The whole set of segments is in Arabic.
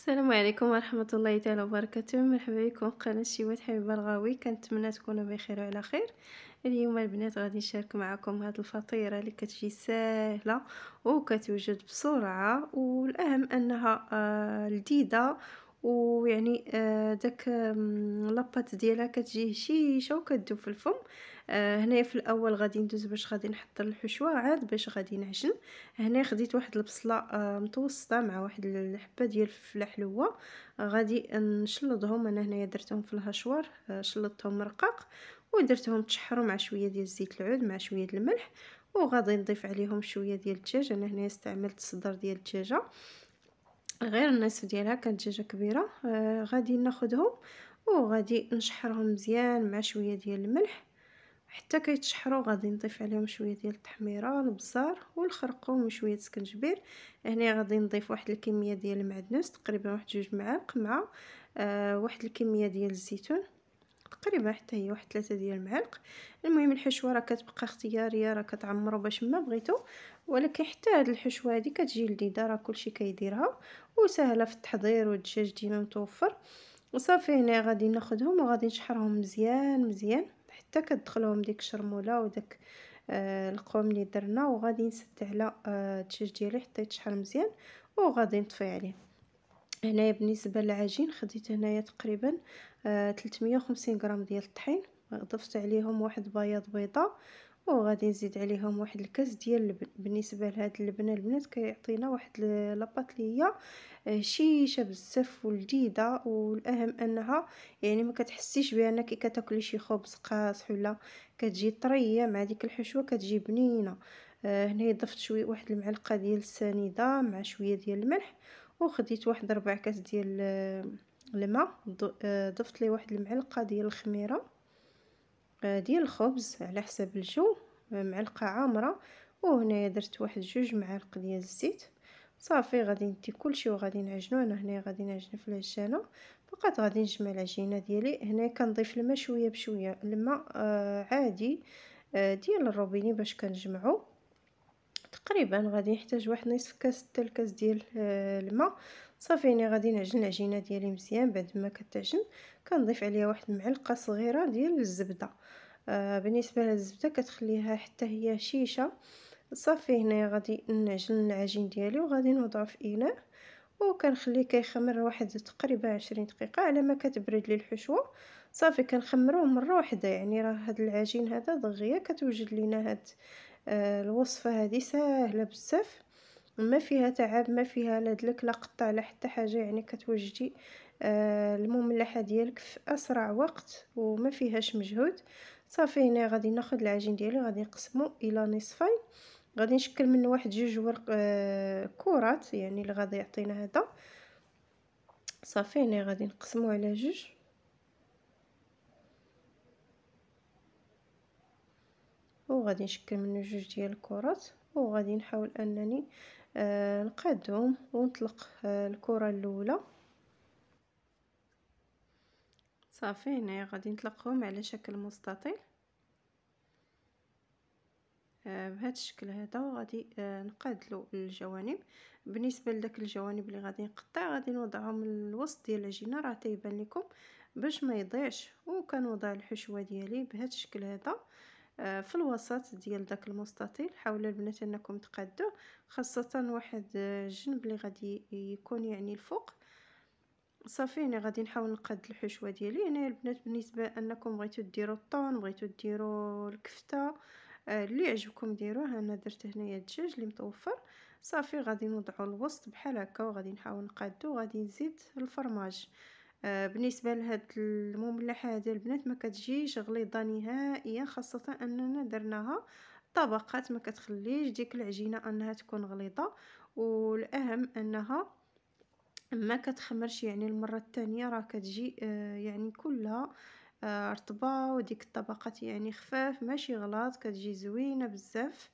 السلام عليكم ورحمة الله تعالى وبركاته مرحبا بكم في قناة شيوات حبيبة الغاوي كنتمنى تكونوا بخير وعلى خير اليوم البنات غادي نشارك معكم هذه الفطيرة اللي كتجي سهلة وكتوجد بسرعة والأهم أنها آه، لذيذة ويعني آه، داك لاباط ديالها كتجي هشيشة وكتذوب في الفم آه، هنا هنايا في الاول غادي ندوز باش غادي نحضر الحشوه عاد باش غادي نعجن هنا خديت واحد البصله آه، متوسطه مع واحد الحبه ديال الفلفله حلوه غادي نشلضهم انا هنايا درتهم في الهشوار آه، شلطتهم رقاق مرقاق ودرتهم تشحروا مع شويه ديال زيت العود مع شويه الملح وغادي نضيف عليهم شويه ديال الدجاج انا هنا استعملت صدر ديال الدجاجه غير النصف ديالها كانت دجاجه كبيره آه غادي ناخذهم وغادي نشحرهم مزيان مع شويه ديال الملح حتى كيتشحروا غادي نضيف عليهم شويه ديال التحميره البزار والخرقوم وشويه سكنجبير هنا غادي نضيف واحد الكميه ديال المعدنوس تقريبا واحد جوج معالق مع آه واحد الكميه ديال الزيتون تقريبا حتى هي واحد ثلاثة ديال المعالق المهم الحشوه راه كتبقى اختياريه راه كتعمروا باش ما بغيتو ولكن حتى هذه الحشوه هذه كتجي لذيذه راه كلشي كيديرها وسهله في التحضير والدجاج ديما متوفر وصافي هنا غادي ناخذهم وغادي نشحرهم مزيان مزيان حتى كتدخلهم ديك الشرموله وداك آه القوم اللي درنا وغادي نسد على الدجاج آه، ديالي حتى يتشحر مزيان وغادي نطفي عليه هنايا بالنسبه للعجين خديت هنايا تقريبا آه 350 غرام ديال الطحين ضفت عليهم واحد بياض بيضه وغادي نزيد عليهم واحد الكاس ديال اللبن بالنسبه لهاد اللبنه البنات كيعطينا واحد لاباط لي هي آه، شيشه بزاف ولذيذه والاهم انها يعني ما كتحسيش بان كي كتاكلي شي خبز قاصح ولا كتجي طريه مع ديك الحشوه كتجي بنينه آه هنا ضفت شويه واحد المعلقه ديال السنيده مع شويه ديال الملح وخديت واحد ربع كاس ديال آه، الماء آه، ضفت ليه واحد المعلقه ديال الخميره آه، ديال الخبز على حسب الجو آه، معلقه عامره وهنايا درت واحد جوج معالق ديال الزيت صافي غادي ندي كلشي وغادي نعجنو انا هنايا غادي نعجن في العجانه فقط غادي نجمع العجينه ديالي هنا كنضيف الماء شويه بشويه الماء آه عادي آه ديال الروبيني باش كنجمعو تقريبا غادي نحتاج واحد نصف كاس حتى الكاس ديال آه، الماء صافي هنا يعني غادي نعجن العجينه ديالي مزيان بعد ما كتعجن كنضيف عليها واحد المعلقه صغيره ديال الزبده آه بالنسبه للزبده كتخليها حتى هي شيشه صافي هنا غادي نعجن العجين ديالي وغادي نوضعه في اناء وكنخليه كيخمر واحد تقريبا عشرين دقيقه على ما كتبرد لي الحشوه صافي كنخمروه مره واحده يعني راه هذا العجين هذا دغيا كتوجد لينا هذا آه، الوصفه هذه سهله بزاف ما فيها تعب ما فيها لا دلك لا قطع لا حتى حاجه يعني كتوجدي آه، المملحه ديالك في اسرع وقت وما فيهاش مجهود صافي هنا غادي ناخذ العجين ديالي غادي نقسمه الى نصفين غادي نشكل منه واحد جوج ورق آه، كرات يعني اللي غادي يعطينا هذا صافي هنا غادي نقسمه على جوج وغادي نشكل منه جوج ديال الكرات وغادي نحاول انني آه، نقادهم ونطلق آه، الكره الاولى صافي هنايا غادي نطلقهم على شكل مستطيل آه، بهذا الشكل هذا وغادي نقادلو الجوانب بالنسبه لذاك الجوانب اللي غادي نقطع غادي نوضعهم الوسط ديال العجينه راه تيبان لكم باش ما يضيعش وكنوضع الحشوه ديالي بهذا الشكل هذا آه، في الوسط ديال داك المستطيل حاولوا البنات انكم تقادوه خاصه واحد الجنب اللي غادي يكون يعني الفوق صافي انا يعني غادي نحاول نقاد الحشوه ديالي انا يعني البنات بالنسبه انكم بغيتو ديروا الطون بغيتو ديروا الكفته آه، اللي عجبكم ديروه انا درت هنايا الدجاج اللي متوفر صافي غادي نوضعو الوسط بحال هكا وغادي نحاول نقادو غادي نزيد الفرماج آه، بالنسبه لهاد المملحه ديال البنات ما كتجيش غليظه نهائيا خاصه اننا درناها طبقات ما كتخليش ديك العجينه انها تكون غليظه والاهم انها ما كتخمرش يعني المره الثانيه راه كتجي آه، يعني كلها آه، رطبه وديك الطبقات يعني خفاف ماشي غلاط كتجي زوينه بزاف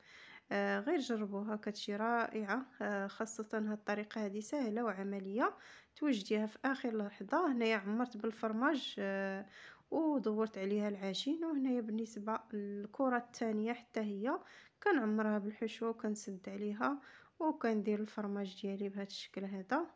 آه، غير جربوها كتشي رائعه آه، خاصه هاد الطريقه هذه سهله وعمليه توجديها في اخر لحظه هنايا عمرت بالفرماج آه، ودورت عليها العجين وهنايا بالنسبه للكره الثانيه حتى هي كنعمرها بالحشوه وكنسد عليها وكندير الفرماج ديالي بهذا الشكل هذا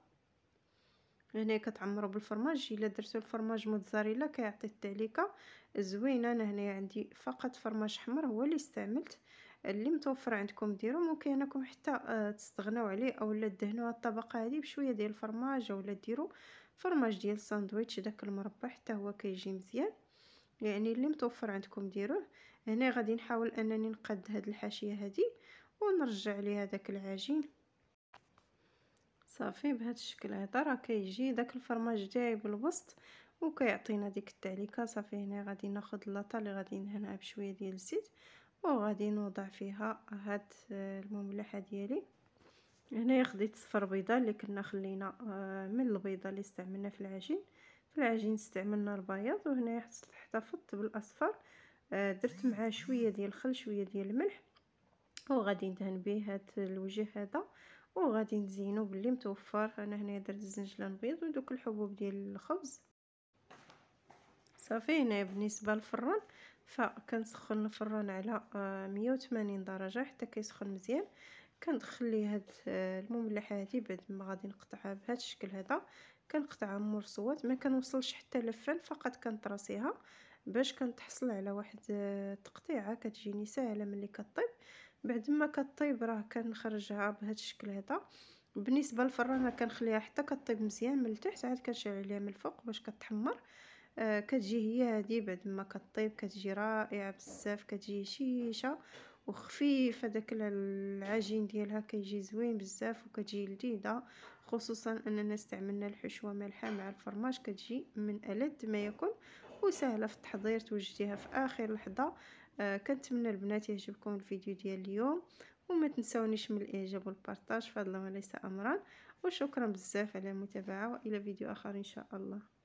هنا كتعمروا بالفرماج الا درتو الفرماج موتزاريلا كيعطي التعليكه زوينه انا هنا عندي فقط فرماج حمر هو اللي استعملت اللي متوفر عندكم ديرو ممكن انكم حتى آه، تستغناو عليه اولا دهنوا الطبقه هذه بشويه ديال الفرماج اولا ديروا فرماج ديال الساندويتش داك المربى حتى هو كيجي مزيان يعني اللي متوفر عندكم ديروه هنا غادي نحاول انني نقاد هاد الحاشيه هذه ونرجع ليها داك العجين صافي بهذا الشكل هذا راه كيجي داك الفرماج تاعي بالوسط وكيعطينا ديك التعليكه صافي هنا غادي ناخذ لاطا اللي غادي ندهنها بشويه ديال الزيت وغادي نوضع فيها هاد آه، المملحه ديالي هنايا خديت صفر بيضه اللي كنا خلينا آه، من البيضه اللي استعملنا في العجين في العجين استعملنا البياض وهنايا احتفظت بالاصفر آه، درت معاه شويه ديال الخل شويه ديال الملح وغادي ندهن به هاد الوجه هذا وغادي نزينو باللي متوفر انا هنايا درت الزنجلان بيض ودوك الحبوب ديال الخبز صافي هنا بالنسبه للفران فكنسخن الفران على آه، مية درجه حتى كيسخن مزيان كندخل ليه هاد آه، المملحه هادي بعد ما غادي نقطعها بهذا الشكل هذا كنقطعها مرصوات ما كنوصلش حتى لفان فقط كنطراسيها باش كنتحصل على واحد التقطيعه آه، كتجيني ساهله ملي كطيب بعد ما كطيب راه كنخرجها بهذا الشكل هذا بالنسبه للفران كنخليها حتى كطيب مزيان من التحت عاد كنشعل عليها من الفوق باش كتحمر آه، كتجي هي هذه بعد ما كطيب كتجي رائعه بزاف كتجي هشيشه وخفيفه داك العجين ديالها كيجي زوين بزاف وكتجي لذيذه خصوصا اننا استعملنا الحشوه مالحه مع الفرماج كتجي من الذ ما يكون وسهله في التحضير توجديها في اخر لحظه آه، كنتمنى البنات يعجبكم الفيديو ديال اليوم وما تنسونيش من الاعجاب والبارطاج فضلا وليس امرا وشكرا بزاف على المتابعه والى فيديو اخر ان شاء الله